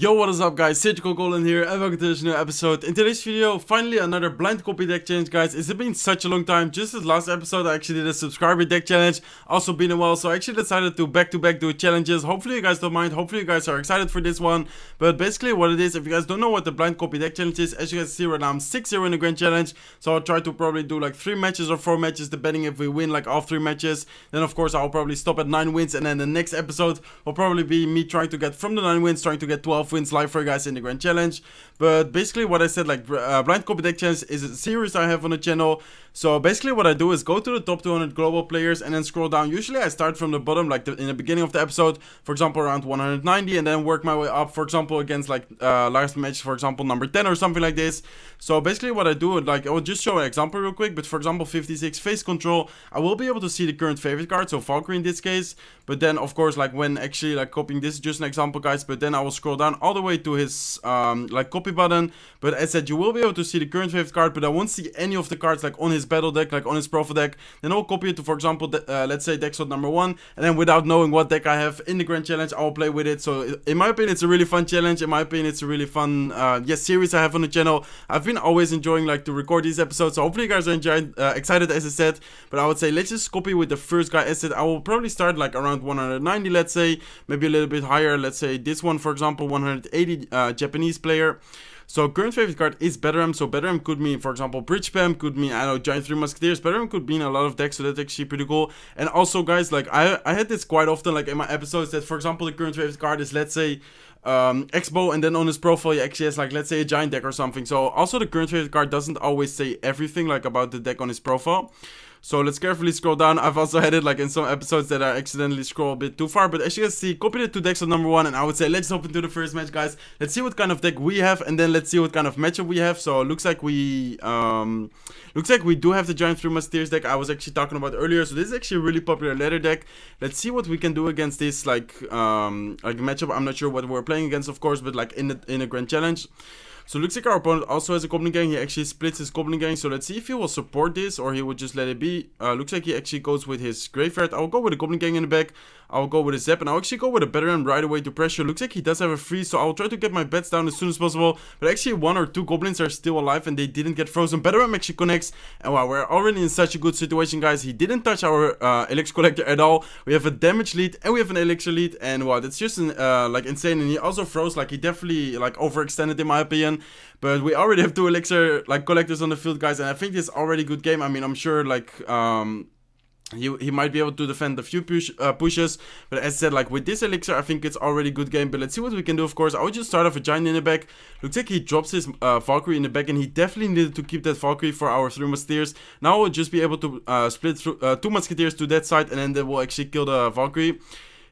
Yo, what is up guys, Surgical Golan here and welcome to this new episode. In today's video, finally another blind copy deck challenge guys. It's been such a long time, just this last episode I actually did a subscriber deck challenge. Also been a while, so I actually decided to back to back do challenges. Hopefully you guys don't mind, hopefully you guys are excited for this one. But basically what it is, if you guys don't know what the blind copy deck challenge is, as you guys see right now I'm 6-0 in the grand challenge. So I'll try to probably do like 3 matches or 4 matches depending if we win like all 3 matches. Then of course I'll probably stop at 9 wins and then the next episode will probably be me trying to get from the 9 wins, trying to get 12 of wins live for you guys in the Grand Challenge. But basically what I said, like uh, Blind Copy Deck Challenge is a series I have on the channel. So basically what I do is go to the top 200 global players and then scroll down. Usually I start from the bottom, like the, in the beginning of the episode, for example around 190 and then work my way up, for example against like uh, last match, for example number 10 or something like this. So basically what I do, like I will just show an example real quick, but for example 56 face control, I will be able to see the current favorite card, so Valkyrie in this case. But then of course like when actually like copying this is just an example guys, but then I will scroll down, all the way to his um, like copy button. But as said, you will be able to see the current favorite card, but I won't see any of the cards like on his battle deck, like on his profile deck. Then I'll copy it to, for example, uh, let's say deck slot number one. And then without knowing what deck I have in the grand challenge, I'll play with it. So in my opinion, it's a really fun challenge. In my opinion, it's a really fun uh, yes series I have on the channel. I've been always enjoying like to record these episodes. So hopefully you guys are enjoying, uh, excited as I said. But I would say let's just copy with the first guy. As I said, I will probably start like around 190, let's say, maybe a little bit higher. Let's say this one, for example, 100. 180 uh, Japanese player. So current favorite card is Betteram. So Betteram could mean, for example, Bridge Pam could mean, I know, Giant Three Musketeers. Betteram could mean a lot of decks, so that's actually pretty cool. And also, guys, like, I, I had this quite often, like, in my episodes, that, for example, the current favorite card is, let's say, um, Expo, and then on his profile, he actually has, like, let's say, a Giant deck or something. So also, the current favorite card doesn't always say everything, like, about the deck on his profile. So let's carefully scroll down. I've also had it like in some episodes that I accidentally scroll a bit too far. But as you can see, copied it to decks on number one. And I would say let's hop into the first match, guys. Let's see what kind of deck we have. And then let's see what kind of matchup we have. So it looks like we... Um, Looks like we do have the Giant Three Musketeers deck I was actually talking about earlier. So this is actually a really popular letter deck. Let's see what we can do against this like um like matchup. I'm not sure what we're playing against, of course, but like in the in a grand challenge. So looks like our opponent also has a Goblin Gang. He actually splits his Goblin Gang. So let's see if he will support this or he would just let it be. Uh, looks like he actually goes with his Graveyard. I'll go with the Goblin Gang in the back. I'll go with a zap and I'll actually go with a better end right away to pressure. Looks like he does have a freeze, so I'll try to get my bets down as soon as possible. But actually one or two goblins are still alive and they didn't get frozen. Better end actually connects. And wow, we're already in such a good situation, guys. He didn't touch our uh, elixir collector at all. We have a damage lead and we have an elixir lead. And wow, that's just an, uh, like insane. And he also froze, like he definitely like overextended in my opinion. But we already have two elixir like collectors on the field, guys. And I think this is already good game. I mean, I'm sure like... um he, he might be able to defend a few push, uh, pushes, but as I said, like with this elixir, I think it's already good game, but let's see what we can do, of course. I would just start off a giant in the back. Looks like he drops his uh, Valkyrie in the back, and he definitely needed to keep that Valkyrie for our three musketeers. Now I will just be able to uh, split through, uh, two musketeers to that side, and then they will actually kill the Valkyrie.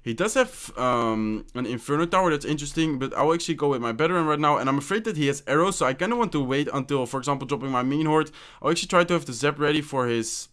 He does have um, an Inferno Tower, that's interesting, but I'll actually go with my veteran right now, and I'm afraid that he has arrows, so I kind of want to wait until, for example, dropping my Mean Horde. I'll actually try to have the Zap ready for his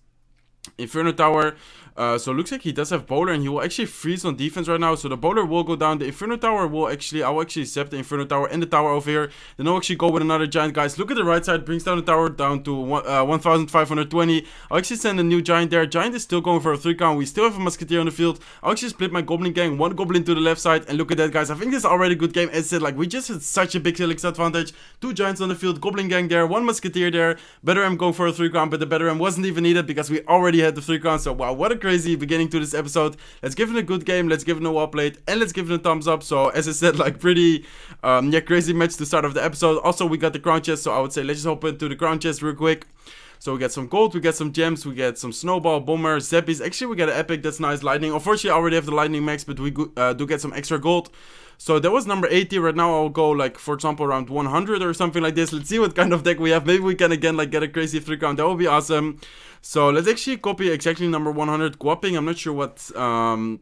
Inferno Tower. Uh, so looks like he does have Bowler and he will actually freeze on defense right now. So the Bowler will go down. The Inferno Tower will actually, I will actually accept the Inferno Tower and the Tower over here. Then I'll actually go with another Giant, guys. Look at the right side, brings down the Tower down to one, uh, 1,520. I'll actually send a new Giant there. Giant is still going for a 3 count. We still have a Musketeer on the field. I'll actually split my Goblin gang, one Goblin to the left side. And look at that, guys. I think this is already a good game. As I said, like, we just had such a big Helix advantage. Two Giants on the field, Goblin gang there, one Musketeer there. Better I'm going for a 3 count, but the Better M wasn't even needed because we already already had the three crown. So wow, what a crazy beginning to this episode. Let's give it a good game. Let's give it a war plate And let's give it a thumbs up. So as I said, like pretty, um, yeah, crazy match to start off the episode. Also, we got the crown chest. So I would say let's just hop into the crown chest real quick. So we get some gold, we get some gems, we get some snowball, bomber, zeppies. Actually, we get an epic. That's nice. Lightning. Unfortunately, I already have the lightning max, but we uh, do get some extra gold. So that was number 80. Right now I'll go like for example around 100 or something like this. Let's see what kind of deck we have. Maybe we can again like get a crazy three count. That would be awesome. So let's actually copy exactly number 100 Guaping. I'm not sure what um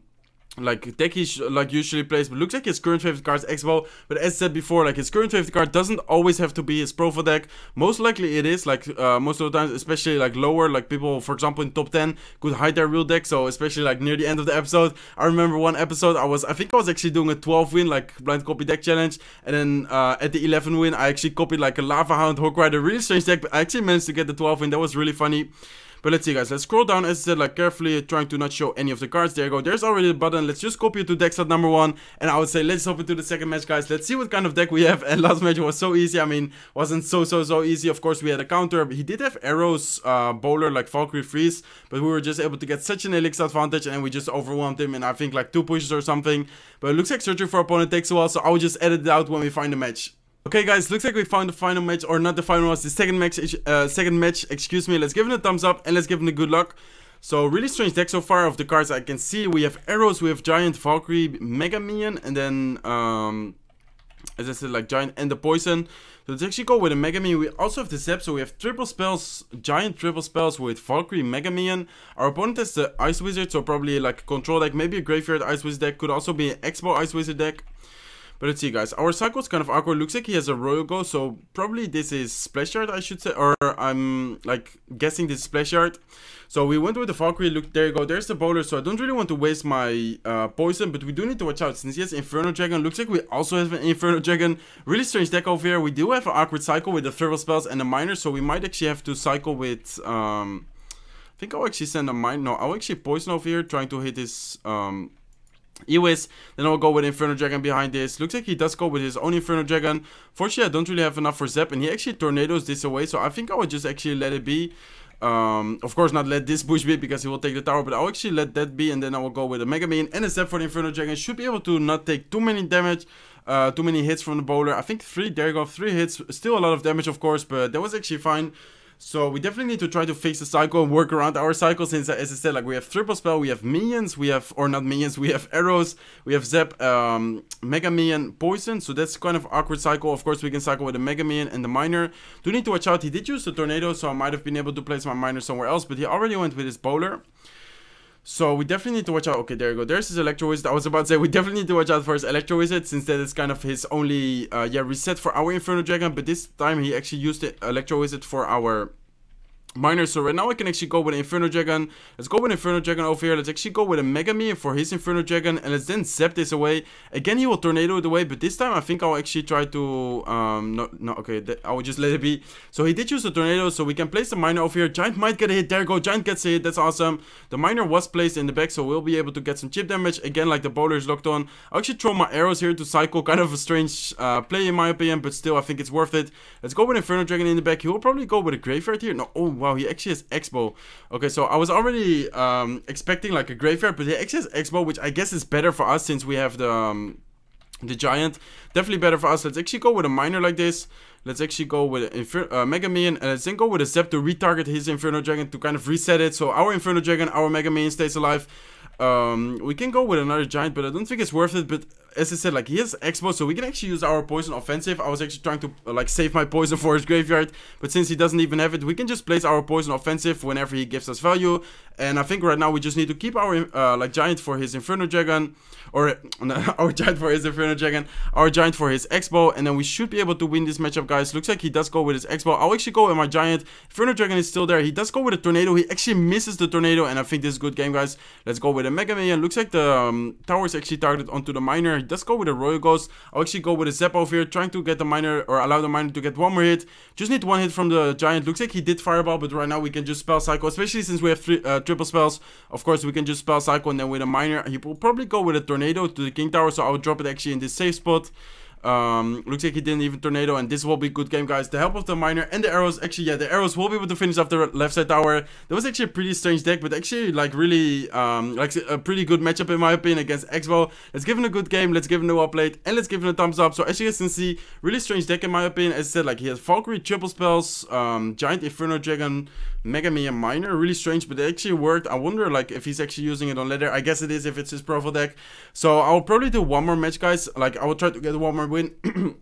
like Decky's like usually plays, but looks like his current favorite card is Expo. But as said before, like his current favorite card doesn't always have to be his profile deck. Most likely it is, like uh, most of the times, especially like lower, like people, for example, in top 10 could hide their real deck. So especially like near the end of the episode, I remember one episode I was, I think I was actually doing a 12 win like blind copy deck challenge, and then uh, at the 11 win I actually copied like a Lava Hound Hawk Rider, really strange deck, but I actually managed to get the 12 win. That was really funny. But let's see guys, let's scroll down as I said like carefully trying to not show any of the cards. There you go, there's already the button. Let's just copy it to deck slot number one. And I would say let's hop into the second match guys. Let's see what kind of deck we have. And last match was so easy. I mean, wasn't so so so easy. Of course we had a counter. He did have arrows, uh, bowler like Valkyrie freeze. But we were just able to get such an elixir advantage and we just overwhelmed him in I think like two pushes or something. But it looks like searching for opponent takes a while. So I'll just edit it out when we find the match. Okay guys, looks like we found the final match, or not the final match, the second match, uh, second match, excuse me. Let's give him a thumbs up and let's give him a good luck. So really strange deck so far of the cards I can see. We have Arrows, we have Giant, Valkyrie, Mega Minion, and then, um, as I said, like Giant and the Poison. So let's actually go with a Mega Minion. We also have the Zap, so we have triple spells, Giant triple spells with Valkyrie, Mega Minion. Our opponent has the Ice Wizard, so probably like a control deck, maybe a Graveyard Ice Wizard deck, could also be an Expo Ice Wizard deck. But let's see, guys. Our cycle is kind of awkward. Looks like he has a royal go, so probably this is splash yard, I should say. Or I'm, like, guessing this splash yard. So we went with the Valkyrie. Look, there you go. There's the bowler, so I don't really want to waste my uh, poison. But we do need to watch out since he has Inferno Dragon. Looks like we also have an Inferno Dragon. Really strange deck over here. We do have an awkward cycle with the Feral Spells and the Miner, so we might actually have to cycle with... Um, I think I'll actually send a mine. No, I'll actually poison over here, trying to hit his um, Anyways, then I'll go with Inferno Dragon behind this. Looks like he does go with his own Inferno Dragon. Fortunately, I don't really have enough for Zep, and he actually tornadoes this away, so I think I would just actually let it be. Um, of course, not let this bush be because he will take the tower, but I'll actually let that be, and then I will go with a Mega Man and a Zap for the Inferno Dragon. Should be able to not take too many damage. Uh, too many hits from the bowler. I think three, there you go, three hits. Still a lot of damage, of course, but that was actually fine. So we definitely need to try to fix the cycle and work around our cycle since, as I said, like we have triple spell, we have minions, we have, or not minions, we have arrows, we have zap, um, Mega Minion, Poison. So that's kind of awkward cycle. Of course, we can cycle with the Mega Minion and the Miner. Do need to watch out, he did use the Tornado, so I might have been able to place my Miner somewhere else, but he already went with his Bowler. So we definitely need to watch out. Okay, there you go. There's his Electro Wizard. I was about to say we definitely need to watch out for his Electro Wizard since that is kind of his only uh, yeah reset for our Inferno Dragon. But this time he actually used the Electro Wizard for our Miner, so right now I can actually go with Inferno Dragon. Let's go with Inferno Dragon over here. Let's actually go with a Mega Me for his Inferno Dragon. And let's then zap this away. Again, he will Tornado it away. But this time, I think I'll actually try to... Um, no, no, okay. I will just let it be. So he did use the Tornado. So we can place the Miner over here. Giant might get a hit. There you go. Giant gets a hit. That's awesome. The Miner was placed in the back. So we'll be able to get some chip damage. Again, like the bowler is locked on. i actually throw my arrows here to cycle. Kind of a strange uh, play in my opinion. But still, I think it's worth it. Let's go with Inferno Dragon in the back. He will probably go with a Graveyard here. No, oh Wow, he actually has Expo. Okay, so I was already um, expecting like a graveyard, but he actually has Expo, which I guess is better for us since we have the... Um, the giant definitely better for us let's actually go with a miner like this let's actually go with Infer uh, mega minion and let's then go with a zap to retarget his inferno dragon to kind of reset it so our inferno dragon our mega minion stays alive um, we can go with another giant but i don't think it's worth it but as I said, like he has Expo, so we can actually use our poison offensive. I was actually trying to like save my poison for his graveyard, but since he doesn't even have it, we can just place our poison offensive whenever he gives us value. And I think right now we just need to keep our uh, like giant for his Inferno Dragon or our giant for his Inferno Dragon, our giant for his Expo, and then we should be able to win this matchup, guys. Looks like he does go with his Expo. I'll actually go with my giant. Inferno Dragon is still there. He does go with a Tornado. He actually misses the Tornado, and I think this is good game, guys. Let's go with a Mega Million. Looks like the um, tower is actually targeted onto the Miner. He does go with a Royal Ghost. I'll actually go with a Zep over here, trying to get the Miner, or allow the Miner to get one more hit. Just need one hit from the Giant. Looks like he did Fireball, but right now we can just Spell Cycle, especially since we have three, uh, triple spells. Of course, we can just Spell Cycle, and then with a Miner, he will probably go with a Tornado tornado to the king tower. So I would drop it actually in this safe spot. Um, looks like he didn't even tornado and this will be good game guys. The help of the miner and the arrows. Actually yeah the arrows will be able to finish off the left side tower. That was actually a pretty strange deck but actually like really um, like a pretty good matchup in my opinion against Expo. Let's give him a good game. Let's give him a update and let's give him a thumbs up. So as you guys can see really strange deck in my opinion. As I said like he has Valkyrie triple spells, um, giant inferno dragon, Mega Mia Minor. Really strange, but it actually worked. I wonder like if he's actually using it on leather. I guess it is if it's his profile deck. So I'll probably do one more match, guys. Like I will try to get one more win.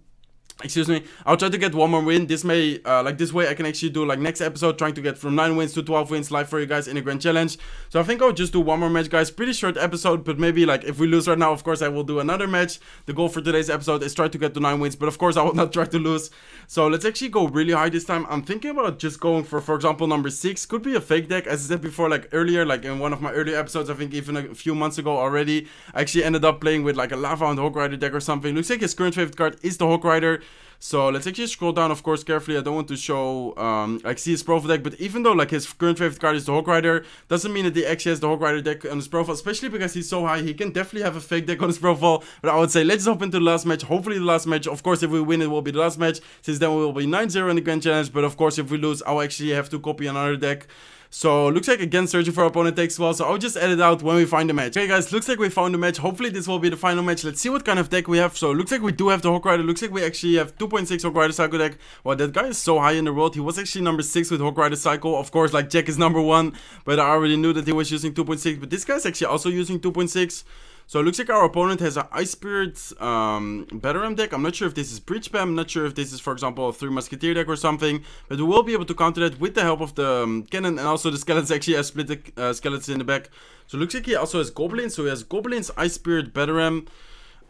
excuse me i'll try to get one more win this may uh, like this way i can actually do like next episode trying to get from 9 wins to 12 wins live for you guys in a grand challenge so i think i'll just do one more match guys pretty short episode but maybe like if we lose right now of course i will do another match the goal for today's episode is try to get to 9 wins but of course i will not try to lose so let's actually go really high this time i'm thinking about just going for for example number 6 could be a fake deck as i said before like earlier like in one of my earlier episodes i think even a few months ago already i actually ended up playing with like a lava and hawk rider deck or something looks like his current favorite card is the hawk rider so let's actually scroll down, of course, carefully. I don't want to show um, his profile deck, but even though like his current favorite card is the Hawk Rider, doesn't mean that he actually has the Hawk Rider deck on his profile, especially because he's so high. He can definitely have a fake deck on his profile. But I would say let's hop into the last match. Hopefully the last match. Of course, if we win, it will be the last match. Since then, we will be 9-0 in the Grand Challenge. But of course, if we lose, I'll actually have to copy another deck. So looks like again searching for opponent takes well. so I'll just edit out when we find the match. Okay guys, looks like we found the match. Hopefully this will be the final match. Let's see what kind of deck we have. So looks like we do have the Hawk Rider. Looks like we actually have 2.6 Hawk Rider cycle deck. Well, that guy is so high in the world. He was actually number 6 with Hawk Rider cycle. Of course, like Jack is number 1, but I already knew that he was using 2.6. But this guy's actually also using 2.6. So it looks like our opponent has an Ice Spirit um, Beteram deck. I'm not sure if this is Breach Spam. I'm not sure if this is, for example, a 3 Musketeer deck or something. But we will be able to counter that with the help of the um, cannon. And also the skeletons actually have split the, uh, skeletons in the back. So it looks like he also has Goblins. So he has Goblins, Ice Spirit, Beteram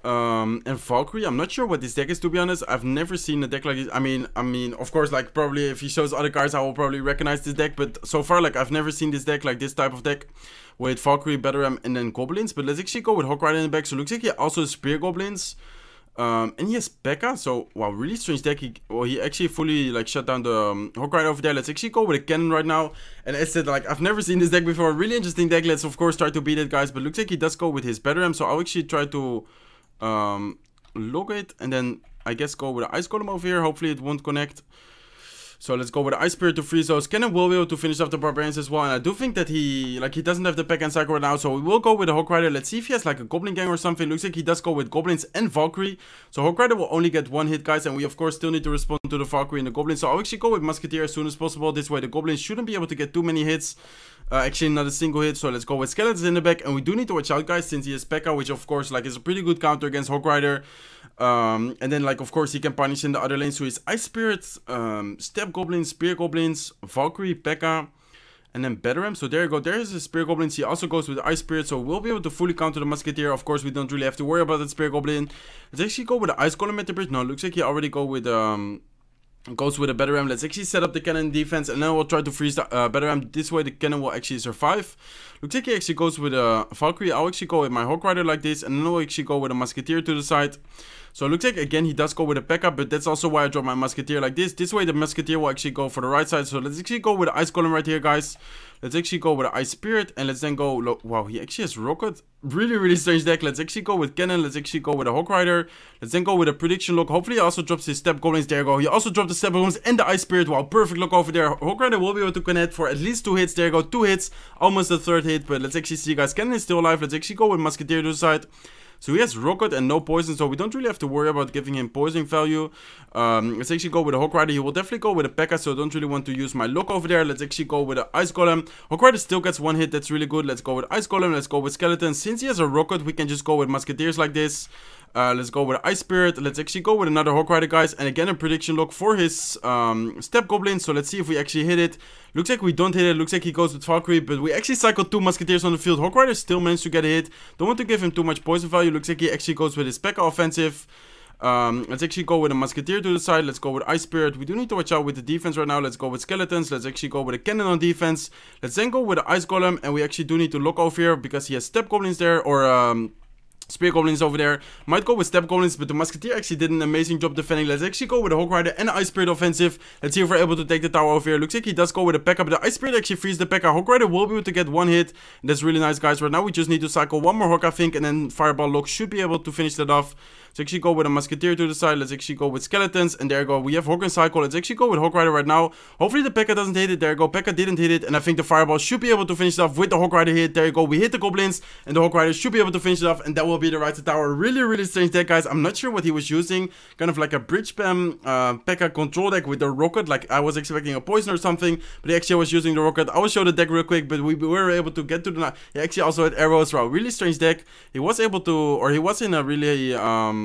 um, and Valkyrie. I'm not sure what this deck is to be honest. I've never seen a deck like this. I mean, I mean, of course, like probably if he shows other cards, I will probably recognize this deck. But so far, like I've never seen this deck like this type of deck with Valkyrie, Betterham, and then Goblins. But let's actually go with Hawkrider in the back. So looks like he also Spear Goblins. Um, and he has P.E.K.K.A. So wow, really strange deck. He, well, he actually fully like shut down the um, Rider over there. Let's actually go with a Cannon right now. And as said, like I've never seen this deck before. Really interesting deck. Let's of course try to beat it, guys. But looks like he does go with his Betterham. So I'll actually try to um, log it and then I guess go with the ice golem over here. Hopefully it won't connect. So let's go with the Ice Spirit to freeze those. Cannon will be able to finish off the Barbarians as well. And I do think that he, like, he doesn't have the Pack and Cycle right now. So we will go with the Hawk Rider. Let's see if he has, like, a Goblin Gang or something. Looks like he does go with Goblins and Valkyrie. So Hawk Rider will only get one hit, guys. And we, of course, still need to respond to the Valkyrie and the Goblin. So I'll actually go with Musketeer as soon as possible. This way, the Goblins shouldn't be able to get too many hits. Uh, actually not a single hit, so let's go with Skeletons in the back. And we do need to watch out, guys, since he has P.E.K.K.A, which of course like is a pretty good counter against Hawk Rider. Um, and then like of course he can punish in the other lanes so his Ice Spirits, um, Step Goblins, Spear Goblins, Valkyrie, P.E.K.K.A. And then Betaram, so there you go, there's a Spear Goblins, he also goes with Ice Spirit, so we'll be able to fully counter the Musketeer, of course we don't really have to worry about that Spear Goblin. Let's actually go with the Ice Golem at the bridge, no, looks like he already go with um, goes with a better ram. Let's actually set up the cannon defense and then we'll try to freeze the uh, better ram. This way the cannon will actually survive. Looks like he actually goes with a Valkyrie. I'll actually go with my Hawk Rider like this and then I'll actually go with a Musketeer to the side. So it looks like, again, he does go with a backup, but that's also why I draw my musketeer like this. This way, the musketeer will actually go for the right side. So let's actually go with the ice golem right here, guys. Let's actually go with the ice spirit, and let's then go... Wow, he actually has rocket. Really, really strange deck. Let's actually go with cannon. Let's actually go with a hawk rider. Let's then go with a prediction look. Hopefully, he also drops his step goblins. There you go. He also dropped the step goblins and the ice spirit. Wow, perfect look over there. Hawk rider will be able to connect for at least two hits. There you go, two hits. Almost the third hit, but let's actually see, guys. Cannon is still alive. Let's actually go with musketeer to the side. So he has Rocket and no poison, so we don't really have to worry about giving him poisoning value. Um, let's actually go with a Hawk Rider. He will definitely go with a P.E.K.K.A, so I don't really want to use my look over there. Let's actually go with an Ice Golem. Hawk Rider still gets one hit, that's really good. Let's go with Ice Golem, let's go with Skeleton. Since he has a Rocket, we can just go with Musketeers like this. Uh, let's go with Ice Spirit. Let's actually go with another Hawk Rider, guys. And again, a prediction lock for his um, Step Goblin. So let's see if we actually hit it. Looks like we don't hit it. Looks like he goes with Valkyrie. But we actually cycled two Musketeers on the field. Hawk Rider still managed to get a hit. Don't want to give him too much poison value. Looks like he actually goes with his Pekka offensive. Um, let's actually go with a Musketeer to the side. Let's go with Ice Spirit. We do need to watch out with the defense right now. Let's go with Skeletons. Let's actually go with a Cannon on defense. Let's then go with the Ice Golem. And we actually do need to look over here because he has Step Goblins there. Or... Um, Spear Goblins over there. Might go with Step Goblins, but the Musketeer actually did an amazing job defending. Let's actually go with a Hawk Rider and an Ice Spirit offensive. Let's see if we're able to take the tower over here. Looks like he does go with a P.E.K.K.A, but the Ice Spirit actually frees the P.E.K.K.A. Hawk Rider will be able to get one hit. That's really nice, guys. Right now, we just need to cycle one more hook. I think, and then Fireball Lock should be able to finish that off. Let's actually go with a Musketeer to the side. Let's actually go with Skeletons. And there you go. We have Hawk and Cycle. Let's actually go with Hawk Rider right now. Hopefully the P.E.K.K.A doesn't hit it. There you go. P.E.K.K.A didn't hit it. And I think the Fireball should be able to finish it off with the Hawk Rider hit. There you go. We hit the Goblins. And the Hawk Rider should be able to finish it off. And that will be the Right to Tower. Really, really strange deck, guys. I'm not sure what he was using. Kind of like a Bridge Spam uh, P.E.K.K.A control deck with the Rocket. Like I was expecting a Poison or something. But he actually was using the Rocket. I will show the deck real quick. But we were able to get to the... He actually also had Arrows. Wow, really strange deck. He was able to... Or he was in a really... Um,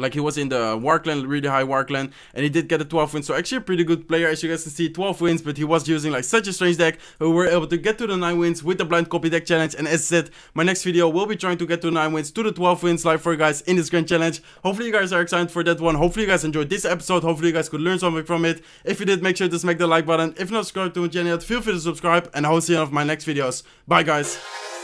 like he was in the workland really high workland and he did get a 12 win. So actually a pretty good player, as you guys can see, 12 wins, but he was using like such a strange deck. We were able to get to the 9 wins with the blind copy deck challenge. And as I said, my next video will be trying to get to 9 wins, to the 12 wins live for you guys in this grand challenge. Hopefully you guys are excited for that one. Hopefully you guys enjoyed this episode. Hopefully you guys could learn something from it. If you did, make sure to smack the like button. If not subscribed to my channel, feel free to subscribe. And I will see you in my next videos. Bye guys.